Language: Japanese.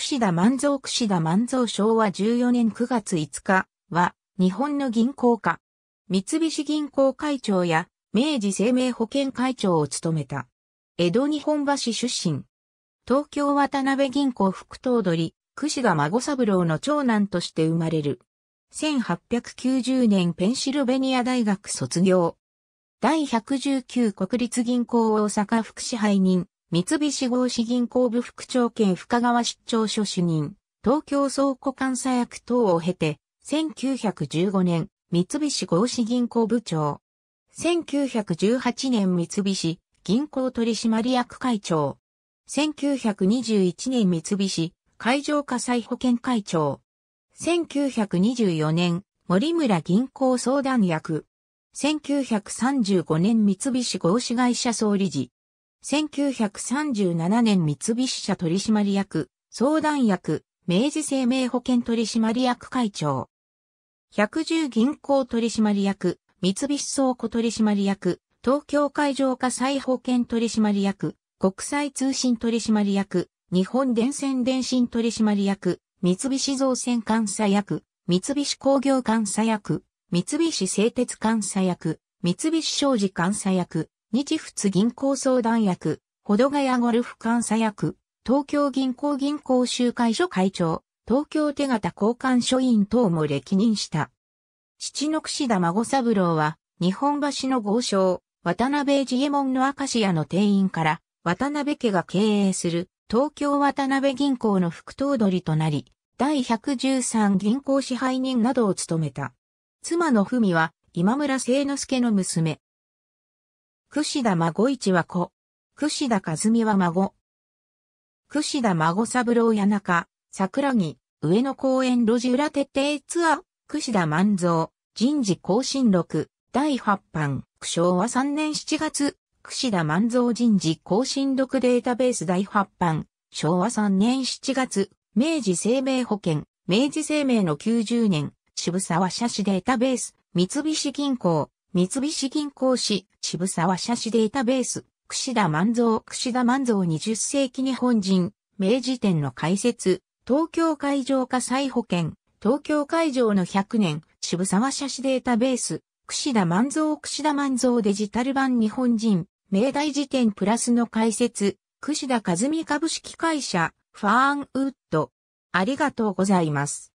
串田万蔵串田万蔵昭和14年9月5日は、日本の銀行家。三菱銀行会長や、明治生命保険会長を務めた。江戸日本橋出身。東京渡辺銀行副頭取、串田孫三郎の長男として生まれる。1890年ペンシルベニア大学卒業。第119国立銀行大阪副支配人、三菱合資銀行部副長兼深川出張所主任、東京倉庫監査役等を経て、1915年、三菱合資銀行部長。1918年三菱銀行取締役会長。1921年三菱海上火災保険会長。1924年森村銀行相談役。1935年三菱合資会社総理事。1937年三菱社取締役、相談役、明治生命保険取締役会長。110銀行取締役、三菱倉庫取締役、東京海上火災保険取締役、国際通信取締役、日本電線電信取締役、三菱造船監査役、三菱工業監査役、三菱製鉄監査役、三菱商事監査役、日仏銀行相談役、ほどがやゴルフ監査役、東京銀行銀行集会所会長、東京手形交換所員等も歴任した。父の串田孫三郎は、日本橋の豪商、渡辺治右衛門の明石屋の店員から、渡辺家が経営する、東京渡辺銀行の副頭取となり、第113銀行支配人などを務めた。妻の文は、今村聖之助の娘。串田孫一は子。串田和美は孫。串田孫三郎や中、桜木、上野公園路地裏徹底ツアー、串田万蔵、人事更新録、第8版、昭和3年7月、串田万蔵人事更新録データベース第8版、昭和3年7月、明治生命保険、明治生命の90年、渋沢社市データベース、三菱銀行、三菱銀行市、渋沢社市データベース、串田万蔵、串田万蔵20世紀日本人、明治店の開設、東京海上火災保険、東京海上の100年、渋沢社市データベース、串田万蔵、串田万蔵デジタル版日本人、明大辞典プラスの開設、串田和美株式会社、ファーンウッド。ありがとうございます。